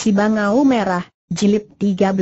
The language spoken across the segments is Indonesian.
Si Bangau Merah, Jilid 13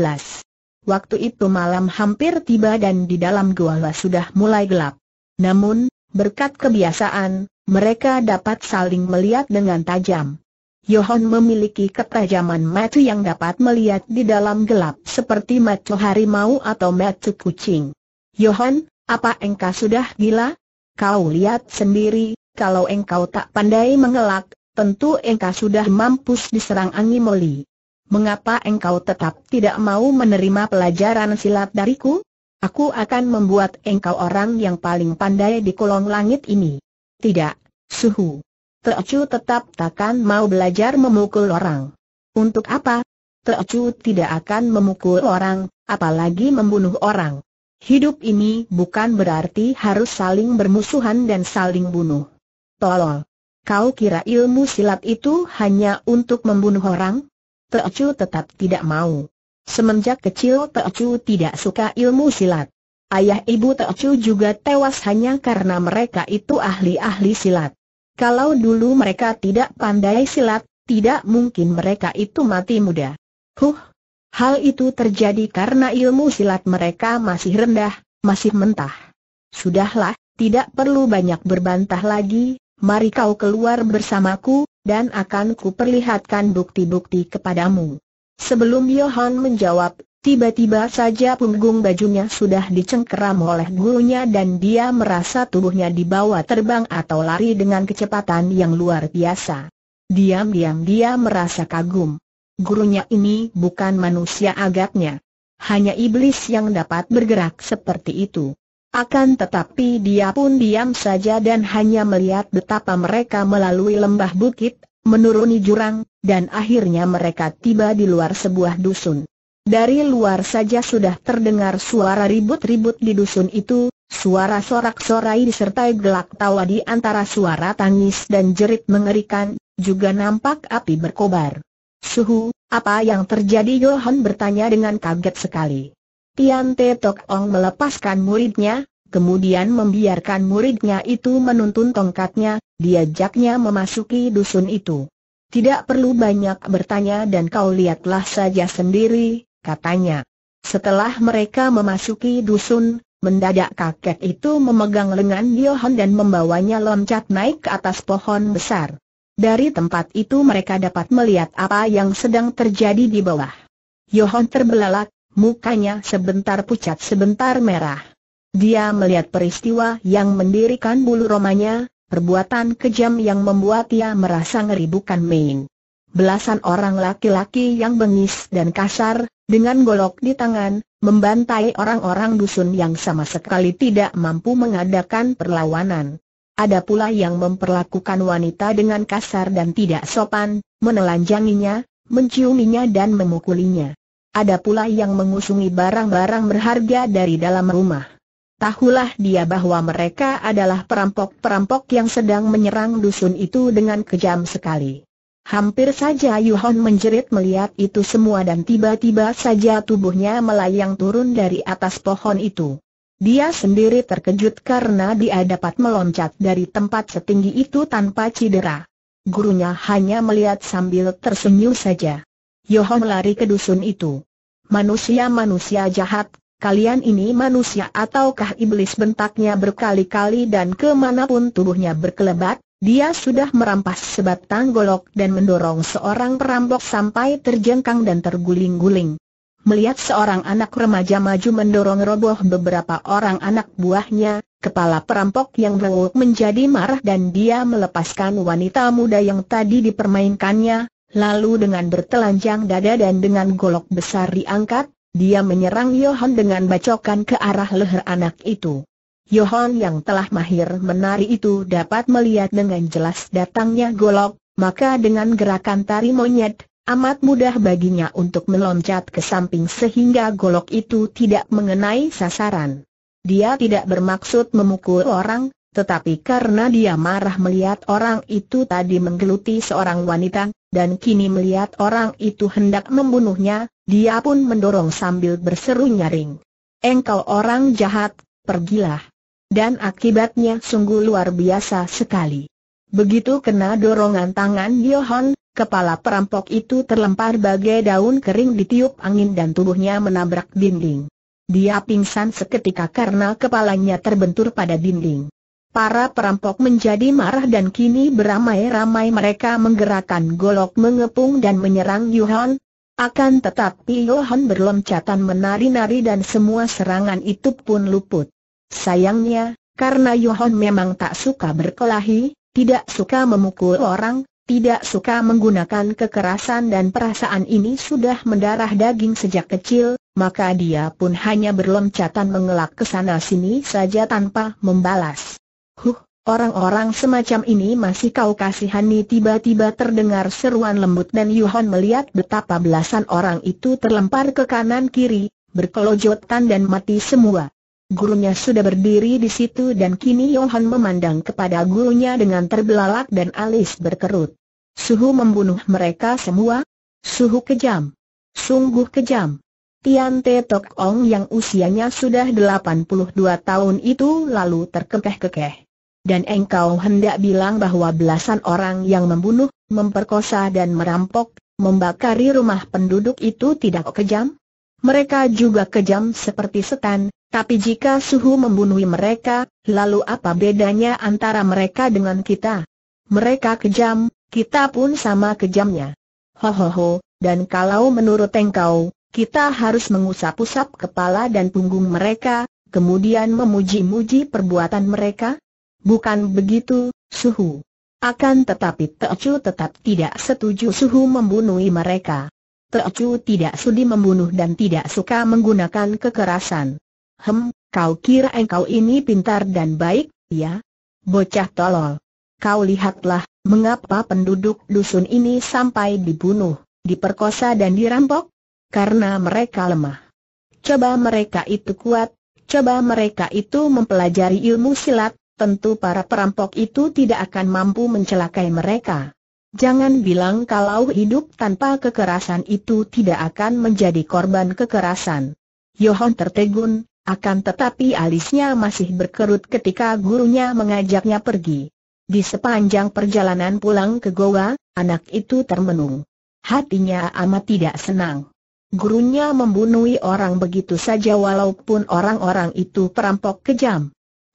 Waktu itu malam hampir tiba dan di dalam gua sudah mulai gelap. Namun, berkat kebiasaan, mereka dapat saling melihat dengan tajam. Yohon memiliki ketajaman mata yang dapat melihat di dalam gelap seperti mata harimau atau mata kucing. Yohon, apa engkau sudah gila? Kau lihat sendiri, kalau engkau tak pandai mengelak, Tentu engkau sudah mampus diserang Angin Moli. Mengapa engkau tetap tidak mau menerima pelajaran silat dariku? Aku akan membuat engkau orang yang paling pandai di kolong langit ini. Tidak, suhu. Teocu tetap takkan mau belajar memukul orang. Untuk apa? Teocu tidak akan memukul orang, apalagi membunuh orang. Hidup ini bukan berarti harus saling bermusuhan dan saling bunuh. Tolol. Kau kira ilmu silat itu hanya untuk membunuh orang? Teocu tetap tidak mau. Semenjak kecil Teocu tidak suka ilmu silat. Ayah ibu Teocu juga tewas hanya karena mereka itu ahli-ahli silat. Kalau dulu mereka tidak pandai silat, tidak mungkin mereka itu mati muda. Huh, hal itu terjadi karena ilmu silat mereka masih rendah, masih mentah. Sudahlah, tidak perlu banyak berbantah lagi, mari kau keluar bersamaku, dan akan perlihatkan bukti-bukti kepadamu. Sebelum Johan menjawab, tiba-tiba saja punggung bajunya sudah dicengkeram oleh gurunya dan dia merasa tubuhnya dibawa terbang atau lari dengan kecepatan yang luar biasa. Diam-diam dia merasa kagum. Gurunya ini bukan manusia agaknya. Hanya iblis yang dapat bergerak seperti itu. Akan tetapi dia pun diam saja dan hanya melihat betapa mereka melalui lembah bukit, menuruni jurang, dan akhirnya mereka tiba di luar sebuah dusun. Dari luar saja sudah terdengar suara ribut-ribut di dusun itu, suara sorak-sorai disertai gelak tawa di antara suara tangis dan jerit mengerikan, juga nampak api berkobar. Suhu, apa yang terjadi Johan bertanya dengan kaget sekali. Tian Te Tok Ong melepaskan muridnya, kemudian membiarkan muridnya itu menuntun tongkatnya, diajaknya memasuki dusun itu. Tidak perlu banyak bertanya dan kau lihatlah saja sendiri, katanya. Setelah mereka memasuki dusun, Mendadak kakek itu memegang lengan Johan dan membawanya loncat naik ke atas pohon besar. Dari tempat itu mereka dapat melihat apa yang sedang terjadi di bawah. Johan terbelalak, Mukanya sebentar pucat sebentar merah. Dia melihat peristiwa yang mendirikan bulu romanya, perbuatan kejam yang membuat ia merasa ngeri bukan main. Belasan orang laki-laki yang bengis dan kasar, dengan golok di tangan, membantai orang-orang dusun yang sama sekali tidak mampu mengadakan perlawanan. Ada pula yang memperlakukan wanita dengan kasar dan tidak sopan, menelanjanginya, menciuminya dan memukulinya ada pula yang mengusungi barang-barang berharga dari dalam rumah. Tahulah dia bahwa mereka adalah perampok-perampok yang sedang menyerang dusun itu dengan kejam sekali. Hampir saja Yuhon menjerit melihat itu semua dan tiba-tiba saja tubuhnya melayang turun dari atas pohon itu. Dia sendiri terkejut karena dia dapat meloncat dari tempat setinggi itu tanpa cedera. Gurunya hanya melihat sambil tersenyum saja. Yoho melari ke dusun itu. Manusia-manusia jahat, kalian ini manusia ataukah iblis bentaknya berkali-kali dan kemanapun tubuhnya berkelebat, dia sudah merampas sebatang golok dan mendorong seorang perampok sampai terjengkang dan terguling-guling. Melihat seorang anak remaja maju mendorong roboh beberapa orang anak buahnya, kepala perampok yang berwuk menjadi marah dan dia melepaskan wanita muda yang tadi dipermainkannya, Lalu dengan bertelanjang dada dan dengan golok besar diangkat, dia menyerang Johan dengan bacokan ke arah leher anak itu. Johan yang telah mahir menari itu dapat melihat dengan jelas datangnya golok, maka dengan gerakan tari monyet, amat mudah baginya untuk meloncat ke samping sehingga golok itu tidak mengenai sasaran. Dia tidak bermaksud memukul orang, tetapi karena dia marah melihat orang itu tadi menggeluti seorang wanita, dan kini melihat orang itu hendak membunuhnya, dia pun mendorong sambil berseru nyaring. Engkau orang jahat, pergilah. Dan akibatnya sungguh luar biasa sekali. Begitu kena dorongan tangan Yohan, kepala perampok itu terlempar bagai daun kering ditiup angin dan tubuhnya menabrak dinding. Dia pingsan seketika karena kepalanya terbentur pada dinding. Para perampok menjadi marah dan kini beramai-ramai mereka menggerakkan golok mengepung dan menyerang Yuhan. Akan tetapi Yuhan berloncatan menari-nari dan semua serangan itu pun luput. Sayangnya, karena Yuhan memang tak suka berkelahi, tidak suka memukul orang, tidak suka menggunakan kekerasan dan perasaan ini sudah mendarah daging sejak kecil, maka dia pun hanya berloncatan mengelak ke sana sini saja tanpa membalas. Huh, orang-orang semacam ini masih kau kasihani tiba-tiba terdengar seruan lembut dan Yuhon melihat betapa belasan orang itu terlempar ke kanan kiri, berkelojotan dan mati semua. Gurunya sudah berdiri di situ dan kini Yohan memandang kepada gurunya dengan terbelalak dan alis berkerut. Suhu membunuh mereka semua? Suhu kejam. Sungguh kejam. Tian Te Tok Ong yang usianya sudah 82 tahun itu lalu terkekeh-kekeh dan engkau hendak bilang bahwa belasan orang yang membunuh, memperkosa dan merampok, membakari rumah penduduk itu tidak kejam? Mereka juga kejam seperti setan, tapi jika suhu membunuh mereka, lalu apa bedanya antara mereka dengan kita? Mereka kejam, kita pun sama kejamnya. Ho ho ho. dan kalau menurut engkau, kita harus mengusap-usap kepala dan punggung mereka, kemudian memuji-muji perbuatan mereka? Bukan begitu, Suhu. Akan tetapi Teocu tetap tidak setuju Suhu membunuh mereka. Teocu tidak sudi membunuh dan tidak suka menggunakan kekerasan. Hem, kau kira engkau ini pintar dan baik, ya? Bocah tolol. Kau lihatlah, mengapa penduduk dusun ini sampai dibunuh, diperkosa dan dirampok? Karena mereka lemah. Coba mereka itu kuat, coba mereka itu mempelajari ilmu silat, tentu para perampok itu tidak akan mampu mencelakai mereka. Jangan bilang kalau hidup tanpa kekerasan itu tidak akan menjadi korban kekerasan. Yohon tertegun, akan tetapi alisnya masih berkerut ketika gurunya mengajaknya pergi. Di sepanjang perjalanan pulang ke Goa, anak itu termenung. Hatinya amat tidak senang. Gurunya membunuhi orang begitu saja walaupun orang-orang itu perampok kejam.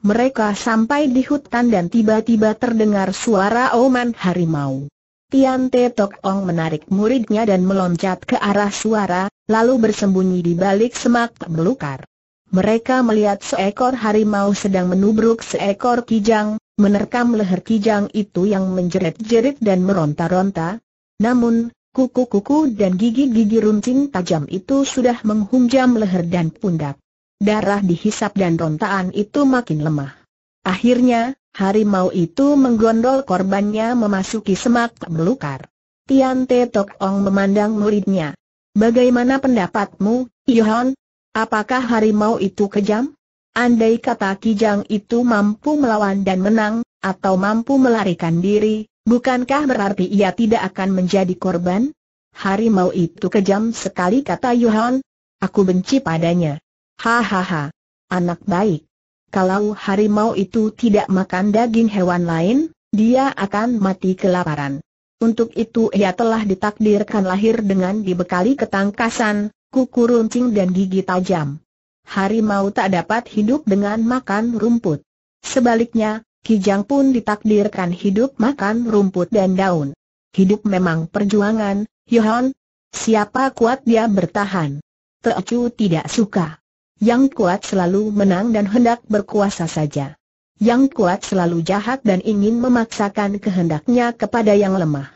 Mereka sampai di hutan dan tiba-tiba terdengar suara oman harimau. Tian Te Tok Ong menarik muridnya dan meloncat ke arah suara, lalu bersembunyi di balik semak belukar. Mereka melihat seekor harimau sedang menubruk seekor kijang, menerkam leher kijang itu yang menjerit-jerit dan meronta-ronta. Namun, kuku-kuku dan gigi-gigi runcing tajam itu sudah menghunjam leher dan pundak darah dihisap dan rontaan itu makin lemah. Akhirnya, harimau itu menggondol korbannya memasuki semak belukar. Tian Te Tok Ong memandang muridnya. Bagaimana pendapatmu, Yohan? Apakah harimau itu kejam? Andai kata Kijang itu mampu melawan dan menang, atau mampu melarikan diri, bukankah berarti ia tidak akan menjadi korban? Harimau itu kejam sekali kata Yohan. Aku benci padanya. Hahaha. Anak baik. Kalau harimau itu tidak makan daging hewan lain, dia akan mati kelaparan. Untuk itu ia telah ditakdirkan lahir dengan dibekali ketangkasan, kuku runcing dan gigi tajam. Harimau tak dapat hidup dengan makan rumput. Sebaliknya, Kijang pun ditakdirkan hidup makan rumput dan daun. Hidup memang perjuangan, Yohan. Siapa kuat dia bertahan. Teocu tidak suka. Yang kuat selalu menang dan hendak berkuasa saja. Yang kuat selalu jahat dan ingin memaksakan kehendaknya kepada yang lemah.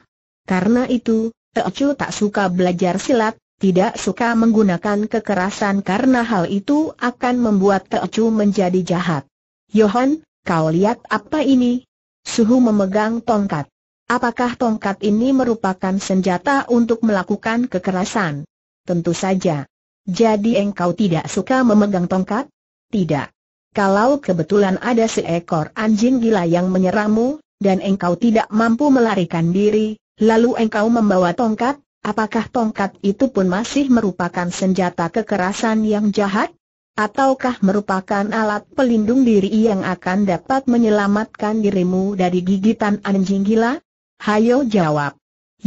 Karena itu, Teocu tak suka belajar silat, tidak suka menggunakan kekerasan karena hal itu akan membuat Teocu menjadi jahat. Yohan, kau lihat apa ini? Suhu memegang tongkat. Apakah tongkat ini merupakan senjata untuk melakukan kekerasan? Tentu saja. Jadi engkau tidak suka memegang tongkat? Tidak. Kalau kebetulan ada seekor anjing gila yang menyeramu, dan engkau tidak mampu melarikan diri, lalu engkau membawa tongkat, apakah tongkat itu pun masih merupakan senjata kekerasan yang jahat? Ataukah merupakan alat pelindung diri yang akan dapat menyelamatkan dirimu dari gigitan anjing gila? Hayo jawab.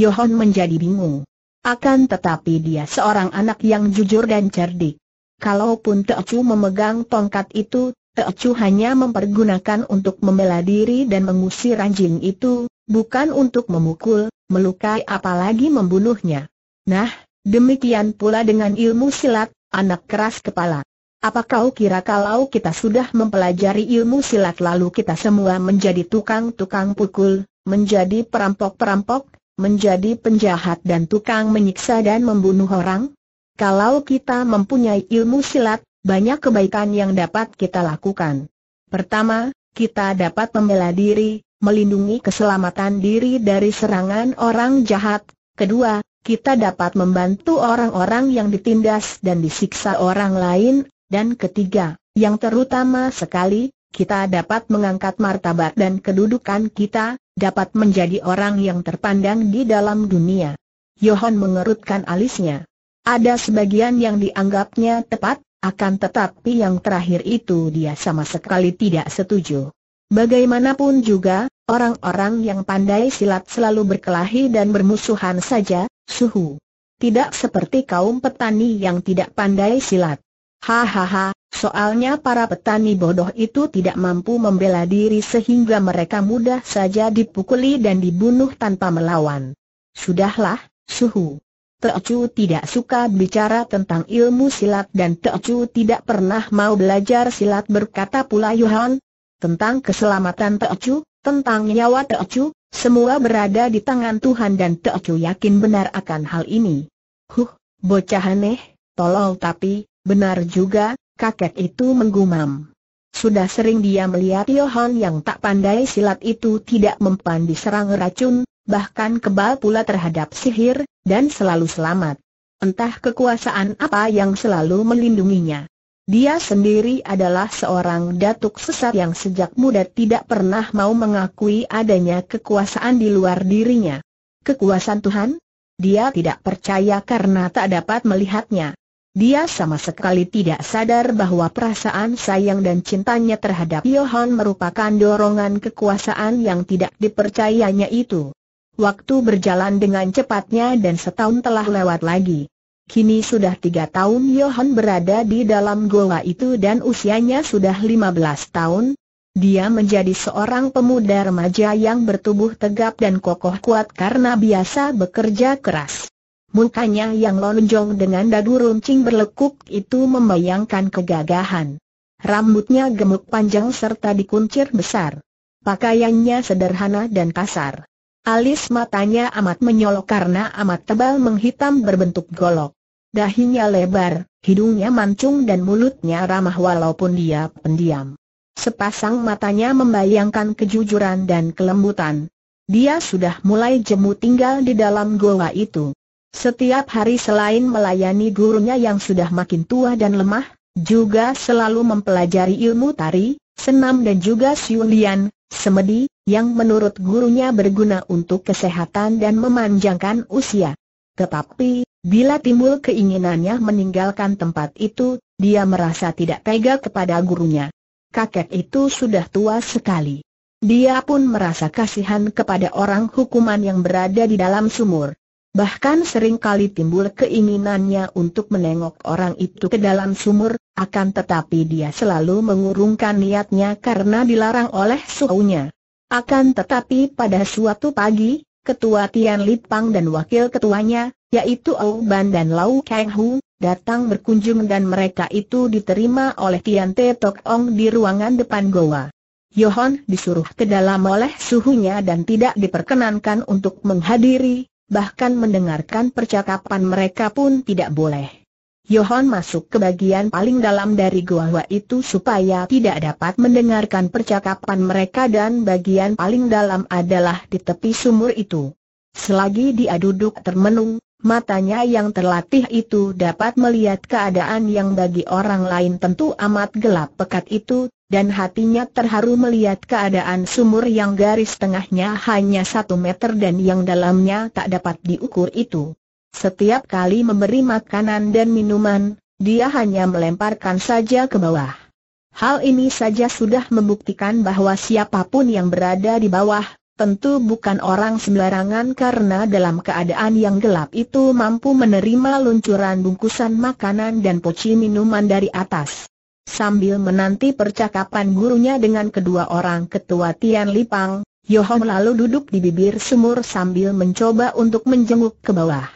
Yohon menjadi bingung. Akan tetapi dia seorang anak yang jujur dan cerdik. Kalaupun Teocu memegang tongkat itu, Teocu hanya mempergunakan untuk membela diri dan mengusir anjing itu, bukan untuk memukul, melukai apalagi membunuhnya. Nah, demikian pula dengan ilmu silat, anak keras kepala. Apa kau kira kalau kita sudah mempelajari ilmu silat lalu kita semua menjadi tukang-tukang pukul, menjadi perampok-perampok, menjadi penjahat dan tukang menyiksa dan membunuh orang? Kalau kita mempunyai ilmu silat, banyak kebaikan yang dapat kita lakukan. Pertama, kita dapat membela diri, melindungi keselamatan diri dari serangan orang jahat. Kedua, kita dapat membantu orang-orang yang ditindas dan disiksa orang lain. Dan ketiga, yang terutama sekali, kita dapat mengangkat martabat dan kedudukan kita, dapat menjadi orang yang terpandang di dalam dunia. Yohan mengerutkan alisnya. Ada sebagian yang dianggapnya tepat, akan tetapi yang terakhir itu dia sama sekali tidak setuju. Bagaimanapun juga, orang-orang yang pandai silat selalu berkelahi dan bermusuhan saja, suhu. Tidak seperti kaum petani yang tidak pandai silat. Hahaha, soalnya para petani bodoh itu tidak mampu membela diri sehingga mereka mudah saja dipukuli dan dibunuh tanpa melawan. Sudahlah, suhu. Teocu tidak suka bicara tentang ilmu silat dan Teocu tidak pernah mau belajar silat berkata pula Yuhan. Tentang keselamatan Teocu, tentang nyawa Teocu, semua berada di tangan Tuhan dan Teocu yakin benar akan hal ini. Huh, bocah aneh, tolol tapi, Benar juga, kakek itu menggumam. Sudah sering dia melihat Yohan yang tak pandai silat itu tidak mempan diserang racun, bahkan kebal pula terhadap sihir, dan selalu selamat. Entah kekuasaan apa yang selalu melindunginya. Dia sendiri adalah seorang datuk sesat yang sejak muda tidak pernah mau mengakui adanya kekuasaan di luar dirinya. Kekuasaan Tuhan? Dia tidak percaya karena tak dapat melihatnya. Dia sama sekali tidak sadar bahwa perasaan sayang dan cintanya terhadap Johan merupakan dorongan kekuasaan yang tidak dipercayanya itu. Waktu berjalan dengan cepatnya dan setahun telah lewat lagi. Kini sudah tiga tahun Johan berada di dalam goa itu dan usianya sudah lima belas tahun. Dia menjadi seorang pemuda remaja yang bertubuh tegap dan kokoh kuat karena biasa bekerja keras. Mukanya yang lonjong dengan dadu runcing berlekuk itu membayangkan kegagahan. Rambutnya gemuk panjang serta dikuncir besar. Pakaiannya sederhana dan kasar. Alis matanya amat menyolok karena amat tebal menghitam berbentuk golok. Dahinya lebar, hidungnya mancung dan mulutnya ramah walaupun dia pendiam. Sepasang matanya membayangkan kejujuran dan kelembutan. Dia sudah mulai jemu tinggal di dalam goa itu. Setiap hari selain melayani gurunya yang sudah makin tua dan lemah, juga selalu mempelajari ilmu tari, senam dan juga siulian, semedi, yang menurut gurunya berguna untuk kesehatan dan memanjangkan usia. Tetapi, bila timbul keinginannya meninggalkan tempat itu, dia merasa tidak tega kepada gurunya. Kakek itu sudah tua sekali. Dia pun merasa kasihan kepada orang hukuman yang berada di dalam sumur. Bahkan seringkali timbul keinginannya untuk menengok orang itu ke dalam sumur, akan tetapi dia selalu mengurungkan niatnya karena dilarang oleh suhunya. Akan tetapi pada suatu pagi, Ketua Tian Lipang dan Wakil Ketuanya, yaitu Ou Ban dan Lau Kang Hu, datang berkunjung dan mereka itu diterima oleh Tian Te Tok Ong di ruangan depan goa. Yohon disuruh ke dalam oleh suhunya dan tidak diperkenankan untuk menghadiri, bahkan mendengarkan percakapan mereka pun tidak boleh. Yohan masuk ke bagian paling dalam dari gua itu supaya tidak dapat mendengarkan percakapan mereka dan bagian paling dalam adalah di tepi sumur itu. Selagi dia duduk termenung, matanya yang terlatih itu dapat melihat keadaan yang bagi orang lain tentu amat gelap pekat itu, dan hatinya terharu melihat keadaan sumur yang garis tengahnya hanya satu meter dan yang dalamnya tak dapat diukur itu. Setiap kali memberi makanan dan minuman, dia hanya melemparkan saja ke bawah. Hal ini saja sudah membuktikan bahwa siapapun yang berada di bawah, tentu bukan orang sembarangan karena dalam keadaan yang gelap itu mampu menerima luncuran bungkusan makanan dan poci minuman dari atas. Sambil menanti percakapan gurunya dengan kedua orang ketua Tian Lipang, Yohong lalu duduk di bibir sumur sambil mencoba untuk menjenguk ke bawah.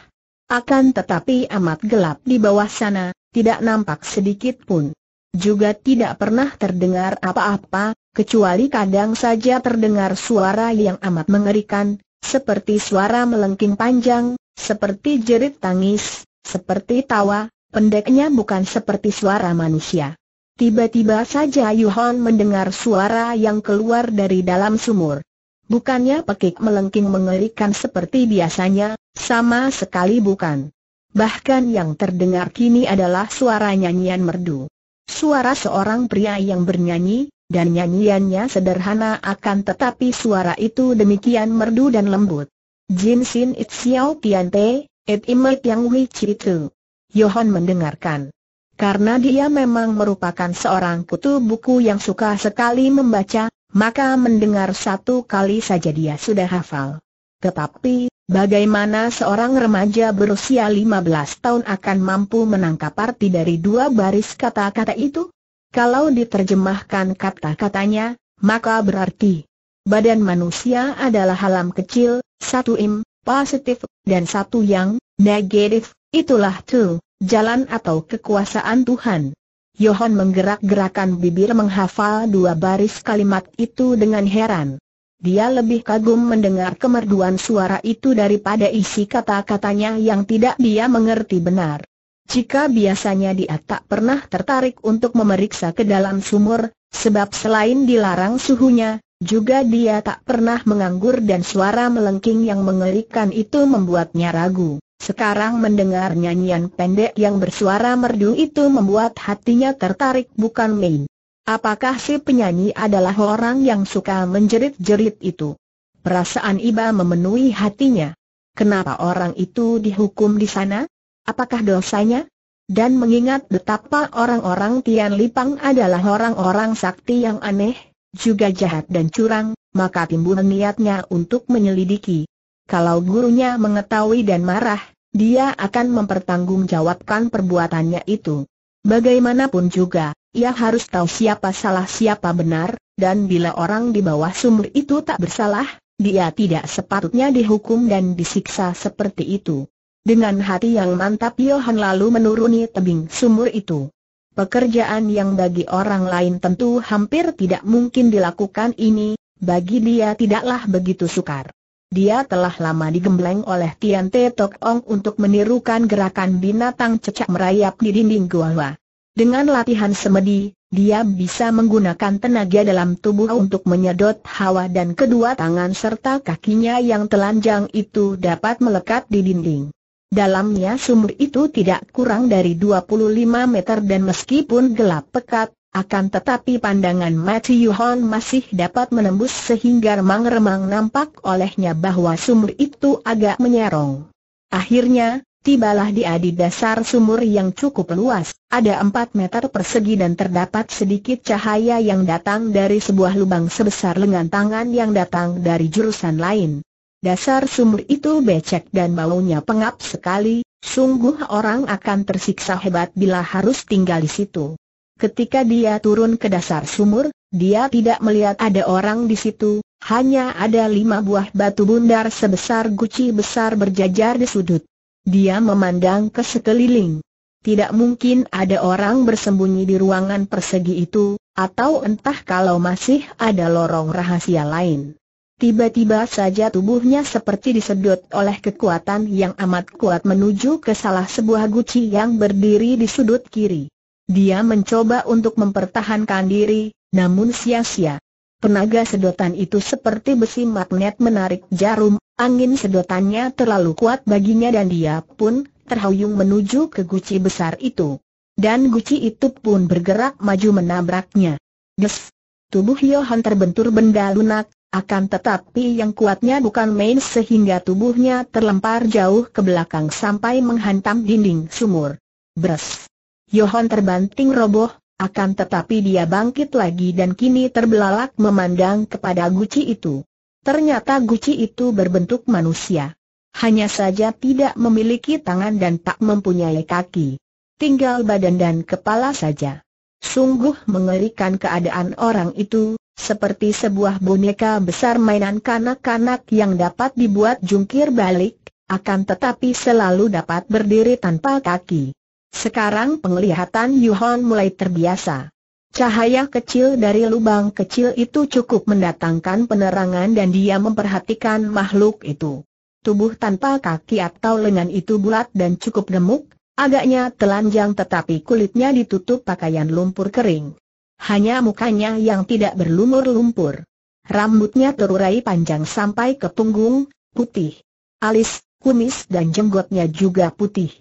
Akan tetapi amat gelap di bawah sana, tidak nampak sedikit pun. Juga tidak pernah terdengar apa-apa, kecuali kadang saja terdengar suara yang amat mengerikan, seperti suara melengking panjang, seperti jerit tangis, seperti tawa, pendeknya bukan seperti suara manusia. Tiba-tiba saja Yuhan mendengar suara yang keluar dari dalam sumur. Bukannya pekik melengking mengerikan seperti biasanya, sama sekali bukan. Bahkan yang terdengar kini adalah suara nyanyian merdu. Suara seorang pria yang bernyanyi, dan nyanyiannya sederhana akan tetapi suara itu demikian merdu dan lembut. Jin Sin It Xiao Tian Te, It Imet Yang Wei Chi Tu. Yohan mendengarkan. Karena dia memang merupakan seorang kutu buku yang suka sekali membaca, maka mendengar satu kali saja dia sudah hafal. Tetapi, bagaimana seorang remaja berusia 15 tahun akan mampu menangkap arti dari dua baris kata-kata itu? Kalau diterjemahkan kata-katanya, maka berarti badan manusia adalah halam kecil, satu im, positif, dan satu yang, negatif, itulah tuh jalan atau kekuasaan Tuhan. Yohan menggerak-gerakan bibir menghafal dua baris kalimat itu dengan heran. Dia lebih kagum mendengar kemerduan suara itu daripada isi kata-katanya yang tidak dia mengerti benar. Jika biasanya dia tak pernah tertarik untuk memeriksa ke dalam sumur, sebab selain dilarang suhunya, juga dia tak pernah menganggur dan suara melengking yang mengerikan itu membuatnya ragu. Sekarang mendengar nyanyian pendek yang bersuara merdu itu membuat hatinya tertarik bukan main. Apakah si penyanyi adalah orang yang suka menjerit-jerit itu? Perasaan Iba memenuhi hatinya. Kenapa orang itu dihukum di sana? Apakah dosanya? Dan mengingat betapa orang-orang Tian Lipang adalah orang-orang sakti yang aneh, juga jahat dan curang, maka timbul niatnya untuk menyelidiki kalau gurunya mengetahui dan marah, dia akan mempertanggungjawabkan perbuatannya itu. Bagaimanapun juga, ia harus tahu siapa salah siapa benar, dan bila orang di bawah sumur itu tak bersalah, dia tidak sepatutnya dihukum dan disiksa seperti itu. Dengan hati yang mantap Yohan lalu menuruni tebing sumur itu. Pekerjaan yang bagi orang lain tentu hampir tidak mungkin dilakukan ini, bagi dia tidaklah begitu sukar dia telah lama digembleng oleh Tian Te Tok Ong untuk menirukan gerakan binatang cecak merayap di dinding gua. Dengan latihan semedi, dia bisa menggunakan tenaga dalam tubuh untuk menyedot hawa dan kedua tangan serta kakinya yang telanjang itu dapat melekat di dinding. Dalamnya sumur itu tidak kurang dari 25 meter dan meskipun gelap pekat, akan tetapi pandangan Matthew Hon masih dapat menembus sehingga remang-remang nampak olehnya bahwa sumur itu agak menyerong. Akhirnya, tibalah dia di dasar sumur yang cukup luas, ada 4 meter persegi dan terdapat sedikit cahaya yang datang dari sebuah lubang sebesar lengan tangan yang datang dari jurusan lain. Dasar sumur itu becek dan baunya pengap sekali, sungguh orang akan tersiksa hebat bila harus tinggal di situ. Ketika dia turun ke dasar sumur, dia tidak melihat ada orang di situ, hanya ada lima buah batu bundar sebesar guci besar berjajar di sudut. Dia memandang ke sekeliling. Tidak mungkin ada orang bersembunyi di ruangan persegi itu, atau entah kalau masih ada lorong rahasia lain. Tiba-tiba saja tubuhnya seperti disedot oleh kekuatan yang amat kuat menuju ke salah sebuah guci yang berdiri di sudut kiri. Dia mencoba untuk mempertahankan diri, namun sia-sia. Penaga sedotan itu seperti besi magnet menarik jarum, angin sedotannya terlalu kuat baginya dan dia pun terhuyung menuju ke guci besar itu. Dan guci itu pun bergerak maju menabraknya. Des! Tubuh Johan terbentur benda lunak, akan tetapi yang kuatnya bukan main sehingga tubuhnya terlempar jauh ke belakang sampai menghantam dinding sumur. Bres! Yohon terbanting roboh, akan tetapi dia bangkit lagi dan kini terbelalak memandang kepada guci itu. Ternyata guci itu berbentuk manusia. Hanya saja tidak memiliki tangan dan tak mempunyai kaki. Tinggal badan dan kepala saja. Sungguh mengerikan keadaan orang itu, seperti sebuah boneka besar mainan kanak-kanak yang dapat dibuat jungkir balik, akan tetapi selalu dapat berdiri tanpa kaki. Sekarang penglihatan Yuhon mulai terbiasa. Cahaya kecil dari lubang kecil itu cukup mendatangkan penerangan dan dia memperhatikan makhluk itu. Tubuh tanpa kaki atau lengan itu bulat dan cukup gemuk, agaknya telanjang tetapi kulitnya ditutup pakaian lumpur kering. Hanya mukanya yang tidak berlumur lumpur. Rambutnya terurai panjang sampai ke punggung, putih. Alis, kumis dan jenggotnya juga putih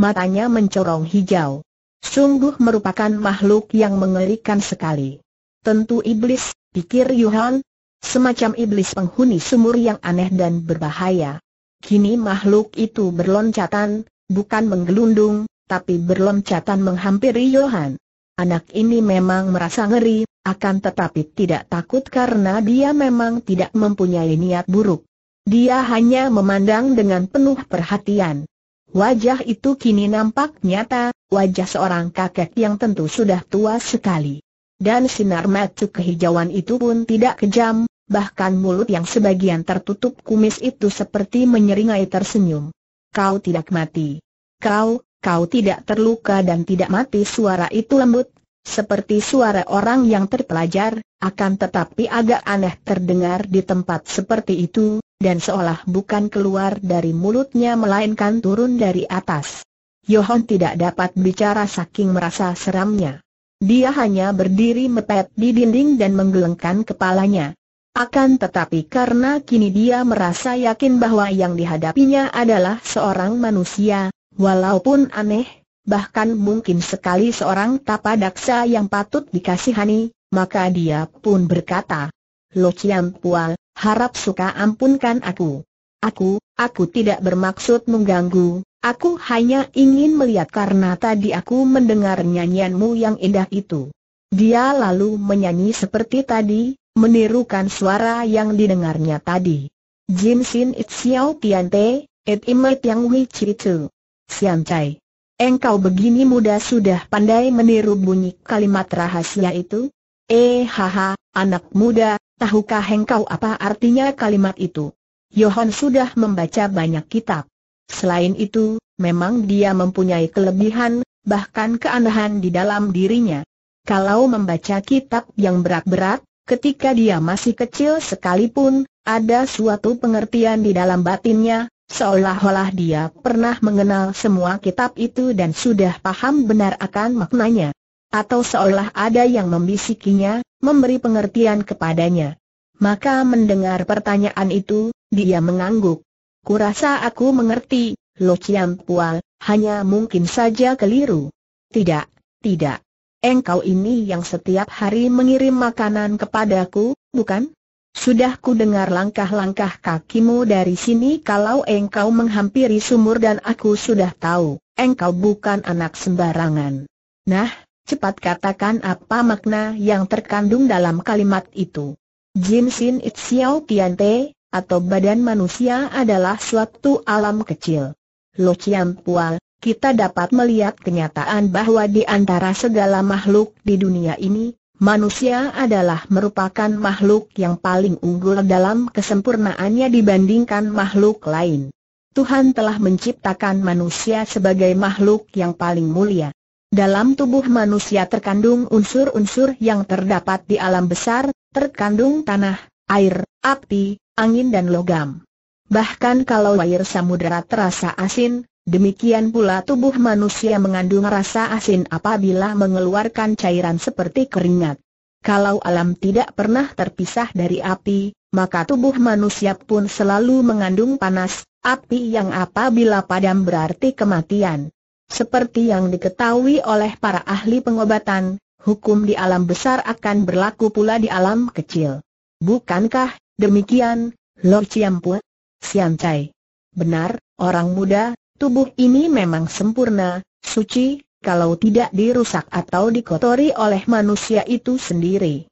matanya mencorong hijau. Sungguh merupakan makhluk yang mengerikan sekali. Tentu iblis, pikir Yuhan, semacam iblis penghuni sumur yang aneh dan berbahaya. Kini makhluk itu berloncatan, bukan menggelundung, tapi berloncatan menghampiri Yohan. Anak ini memang merasa ngeri, akan tetapi tidak takut karena dia memang tidak mempunyai niat buruk. Dia hanya memandang dengan penuh perhatian. Wajah itu kini nampak nyata, wajah seorang kakek yang tentu sudah tua sekali. Dan sinar mata kehijauan itu pun tidak kejam, bahkan mulut yang sebagian tertutup kumis itu seperti menyeringai tersenyum. Kau tidak mati. Kau, kau tidak terluka dan tidak mati suara itu lembut, seperti suara orang yang terpelajar, akan tetapi agak aneh terdengar di tempat seperti itu, dan seolah bukan keluar dari mulutnya melainkan turun dari atas. Yohon tidak dapat bicara saking merasa seramnya. Dia hanya berdiri mepet di dinding dan menggelengkan kepalanya. Akan tetapi karena kini dia merasa yakin bahwa yang dihadapinya adalah seorang manusia, walaupun aneh, bahkan mungkin sekali seorang tapadaksa yang patut dikasihani, maka dia pun berkata, Lo Chiam Pua, harap suka ampunkan aku. Aku, aku tidak bermaksud mengganggu, aku hanya ingin melihat karena tadi aku mendengar nyanyianmu yang indah itu. Dia lalu menyanyi seperti tadi, menirukan suara yang didengarnya tadi. Jim Sin It Xiao Tian Te, It Imet Yang Wei Chi Tu. Sian Chai. Engkau begini muda sudah pandai meniru bunyi kalimat rahasia itu? Eh haha, Anak muda, tahukah engkau apa artinya kalimat itu? Yohan sudah membaca banyak kitab. Selain itu, memang dia mempunyai kelebihan, bahkan keanehan di dalam dirinya. Kalau membaca kitab yang berat-berat, ketika dia masih kecil sekalipun, ada suatu pengertian di dalam batinnya, seolah-olah dia pernah mengenal semua kitab itu dan sudah paham benar akan maknanya. Atau seolah ada yang membisikinya, memberi pengertian kepadanya. Maka mendengar pertanyaan itu, dia mengangguk. Kurasa aku mengerti, Lo Chiam Pual, hanya mungkin saja keliru. Tidak, tidak. Engkau ini yang setiap hari mengirim makanan kepadaku, bukan? Sudah ku dengar langkah-langkah kakimu dari sini kalau engkau menghampiri sumur dan aku sudah tahu, engkau bukan anak sembarangan. Nah, Cepat katakan apa makna yang terkandung dalam kalimat itu. Jin Sin It Xiao Tian Te, atau badan manusia adalah suatu alam kecil. Lo Chiam Pua, kita dapat melihat kenyataan bahwa di antara segala makhluk di dunia ini, manusia adalah merupakan makhluk yang paling unggul dalam kesempurnaannya dibandingkan makhluk lain. Tuhan telah menciptakan manusia sebagai makhluk yang paling mulia. Dalam tubuh manusia terkandung unsur-unsur yang terdapat di alam besar, terkandung tanah, air, api, angin dan logam. Bahkan kalau air samudera terasa asin, demikian pula tubuh manusia mengandung rasa asin apabila mengeluarkan cairan seperti keringat. Kalau alam tidak pernah terpisah dari api, maka tubuh manusia pun selalu mengandung panas, api yang apabila padam berarti kematian. Seperti yang diketahui oleh para ahli pengobatan, hukum di alam besar akan berlaku pula di alam kecil. Bukankah demikian, Lord Chiampue? Siancai. Benar, orang muda, tubuh ini memang sempurna, suci, kalau tidak dirusak atau dikotori oleh manusia itu sendiri.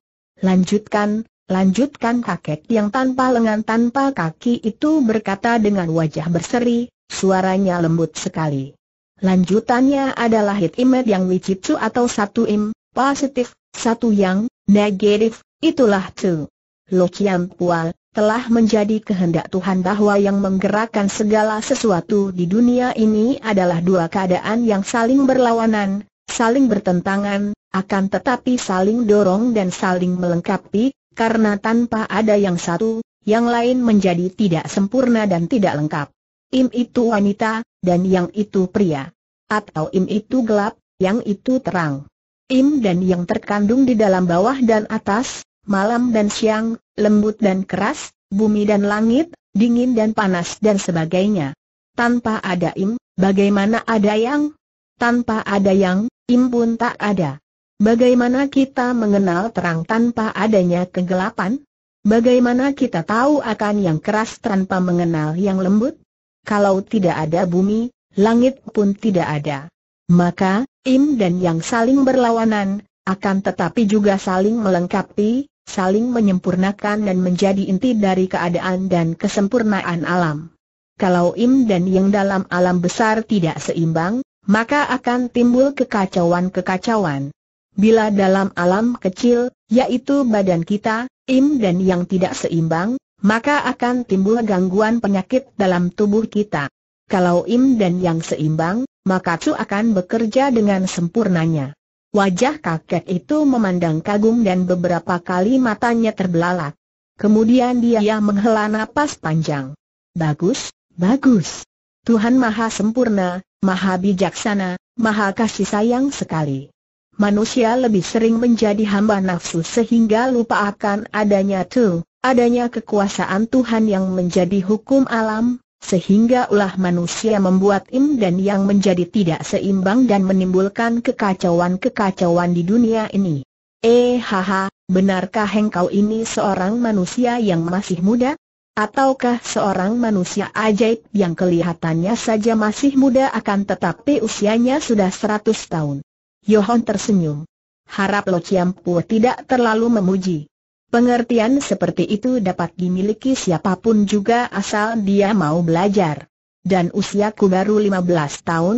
Lanjutkan, lanjutkan kakek yang tanpa lengan tanpa kaki itu berkata dengan wajah berseri, suaranya lembut sekali. Lanjutannya adalah hit imed yang wicitsu atau satu im, positif, satu yang, negatif, itulah tu. Lo Chiam Pual, telah menjadi kehendak Tuhan bahwa yang menggerakkan segala sesuatu di dunia ini adalah dua keadaan yang saling berlawanan, saling bertentangan, akan tetapi saling dorong dan saling melengkapi, karena tanpa ada yang satu, yang lain menjadi tidak sempurna dan tidak lengkap. Im itu wanita, dan yang itu pria. Atau im itu gelap, yang itu terang. Im dan yang terkandung di dalam bawah dan atas, malam dan siang, lembut dan keras, bumi dan langit, dingin dan panas dan sebagainya. Tanpa ada im, bagaimana ada yang? Tanpa ada yang, im pun tak ada. Bagaimana kita mengenal terang tanpa adanya kegelapan? Bagaimana kita tahu akan yang keras tanpa mengenal yang lembut? kalau tidak ada bumi, langit pun tidak ada. Maka, Im dan Yang saling berlawanan, akan tetapi juga saling melengkapi, saling menyempurnakan dan menjadi inti dari keadaan dan kesempurnaan alam. Kalau Im dan Yang dalam alam besar tidak seimbang, maka akan timbul kekacauan-kekacauan. Bila dalam alam kecil, yaitu badan kita, Im dan Yang tidak seimbang, maka akan timbul gangguan penyakit dalam tubuh kita. Kalau im dan yang seimbang, maka Cu akan bekerja dengan sempurnanya. Wajah kakek itu memandang kagum dan beberapa kali matanya terbelalak. Kemudian dia menghela napas panjang. Bagus, bagus. Tuhan Maha Sempurna, Maha Bijaksana, Maha Kasih Sayang sekali. Manusia lebih sering menjadi hamba nafsu sehingga lupa akan adanya tuh. Adanya kekuasaan Tuhan yang menjadi hukum alam, sehingga ulah manusia membuat im dan yang menjadi tidak seimbang dan menimbulkan kekacauan-kekacauan di dunia ini. Eh haha, benarkah engkau ini seorang manusia yang masih muda? Ataukah seorang manusia ajaib yang kelihatannya saja masih muda akan tetapi usianya sudah seratus tahun? Yohon tersenyum. Harap Lo Chiam Pua tidak terlalu memuji. Pengertian seperti itu dapat dimiliki siapapun juga asal dia mau belajar. Dan usiaku baru 15 tahun,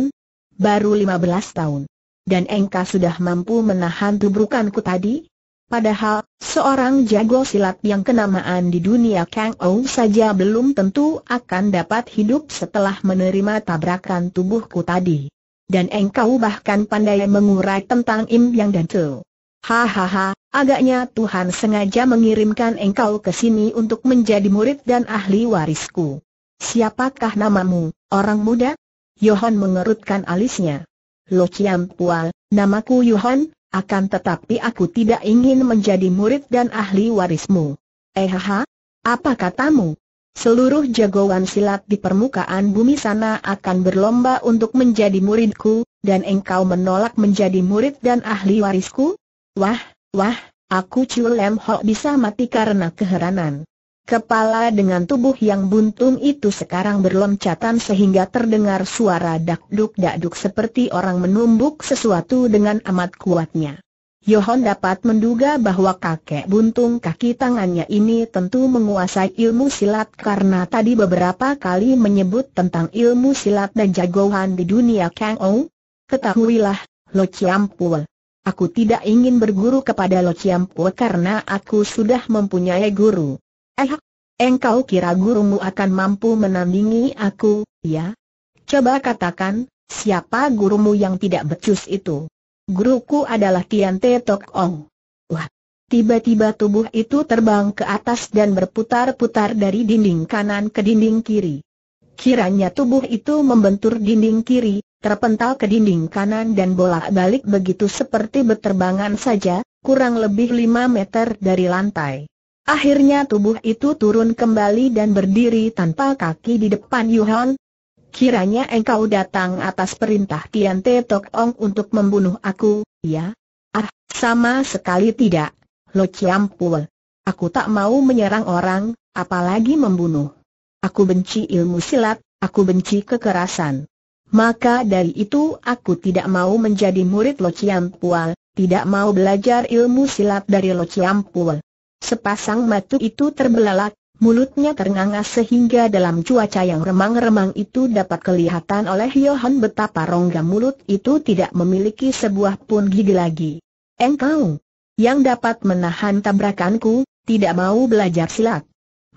baru 15 tahun. Dan engkau sudah mampu menahan tubrukanku tadi? Padahal, seorang jago silat yang kenamaan di dunia Kang Ou saja belum tentu akan dapat hidup setelah menerima tabrakan tubuhku tadi. Dan engkau bahkan pandai mengurai tentang Im Yang dan Tu. Hahaha, Agaknya Tuhan sengaja mengirimkan engkau ke sini untuk menjadi murid dan ahli warisku. Siapakah namamu, orang muda? Yohan mengerutkan alisnya. Lo Chiam Pual, namaku Yohan, akan tetapi aku tidak ingin menjadi murid dan ahli warismu. Ehaha, apa katamu? Seluruh jagoan silat di permukaan bumi sana akan berlomba untuk menjadi muridku, dan engkau menolak menjadi murid dan ahli warisku? Wah, Wah, aku Chiu Lem Ho bisa mati karena keheranan. Kepala dengan tubuh yang buntung itu sekarang berloncatan sehingga terdengar suara dakduk-dakduk seperti orang menumbuk sesuatu dengan amat kuatnya. Yohon dapat menduga bahwa kakek buntung kaki tangannya ini tentu menguasai ilmu silat karena tadi beberapa kali menyebut tentang ilmu silat dan jagoan di dunia Kang Ou. Ketahuilah, Lo Chiam Pul, Aku tidak ingin berguru kepada Lo Chiam karena aku sudah mempunyai guru. Eh, engkau kira gurumu akan mampu menandingi aku, ya? Coba katakan, siapa gurumu yang tidak becus itu? Guruku adalah Tian Te Tok Ong. Wah, Tiba-tiba tubuh itu terbang ke atas dan berputar-putar dari dinding kanan ke dinding kiri. Kiranya tubuh itu membentur dinding kiri, terpental ke dinding kanan dan bolak-balik begitu seperti berterbangan saja, kurang lebih 5 meter dari lantai. Akhirnya tubuh itu turun kembali dan berdiri tanpa kaki di depan Yuhan. Kiranya engkau datang atas perintah Tian Te Tok Ong untuk membunuh aku, ya? Ah, sama sekali tidak, Lo Chiam Pul. Aku tak mau menyerang orang, apalagi membunuh. Aku benci ilmu silat, aku benci kekerasan. Maka dari itu aku tidak mau menjadi murid Lo Chiam Pual, tidak mau belajar ilmu silat dari Lo Chiam Pual. Sepasang matu itu terbelalak, mulutnya ternganga sehingga dalam cuaca yang remang-remang itu dapat kelihatan oleh Yohan betapa rongga mulut itu tidak memiliki sebuah pun gigi lagi. Engkau yang dapat menahan tabrakanku, tidak mau belajar silat.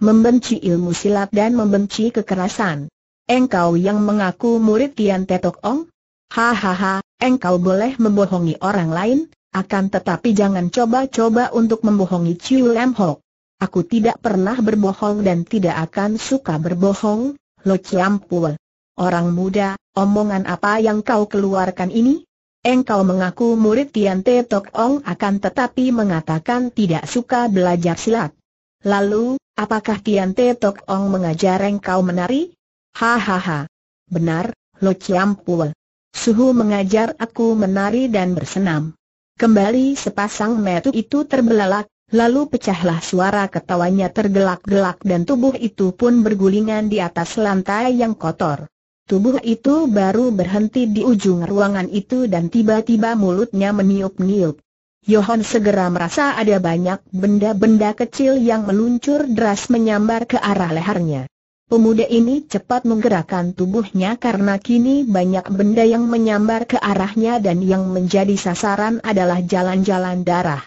Membenci ilmu silat dan membenci kekerasan. Engkau yang mengaku murid Kian Tetok Ong? Hahaha, engkau boleh membohongi orang lain, akan tetapi jangan coba-coba untuk membohongi Chiu Lam Hok. Aku tidak pernah berbohong dan tidak akan suka berbohong, Lo Chiam Pul. Orang muda, omongan apa yang kau keluarkan ini? Engkau mengaku murid Tian Te Tok Ong akan tetapi mengatakan tidak suka belajar silat. Lalu, apakah Tian Te Tok Ong mengajar engkau menari? Hahaha. Benar, Lo Chiampue. Suhu mengajar aku menari dan bersenam. Kembali sepasang metu itu terbelalak, lalu pecahlah suara ketawanya tergelak-gelak dan tubuh itu pun bergulingan di atas lantai yang kotor. Tubuh itu baru berhenti di ujung ruangan itu dan tiba-tiba mulutnya meniup-niup. Yohon segera merasa ada banyak benda-benda kecil yang meluncur deras menyambar ke arah lehernya. Pemuda ini cepat menggerakkan tubuhnya karena kini banyak benda yang menyambar ke arahnya dan yang menjadi sasaran adalah jalan-jalan darah.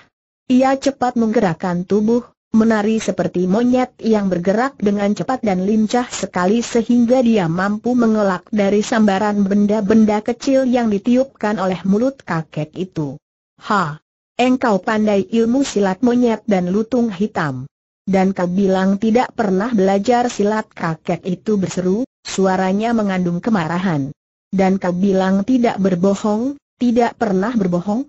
Ia cepat menggerakkan tubuh, menari seperti monyet yang bergerak dengan cepat dan lincah sekali sehingga dia mampu mengelak dari sambaran benda-benda kecil yang ditiupkan oleh mulut kakek itu. Ha! Engkau pandai ilmu silat monyet dan lutung hitam. Dan kau bilang tidak pernah belajar silat kakek itu berseru, suaranya mengandung kemarahan. Dan kau bilang tidak berbohong, tidak pernah berbohong?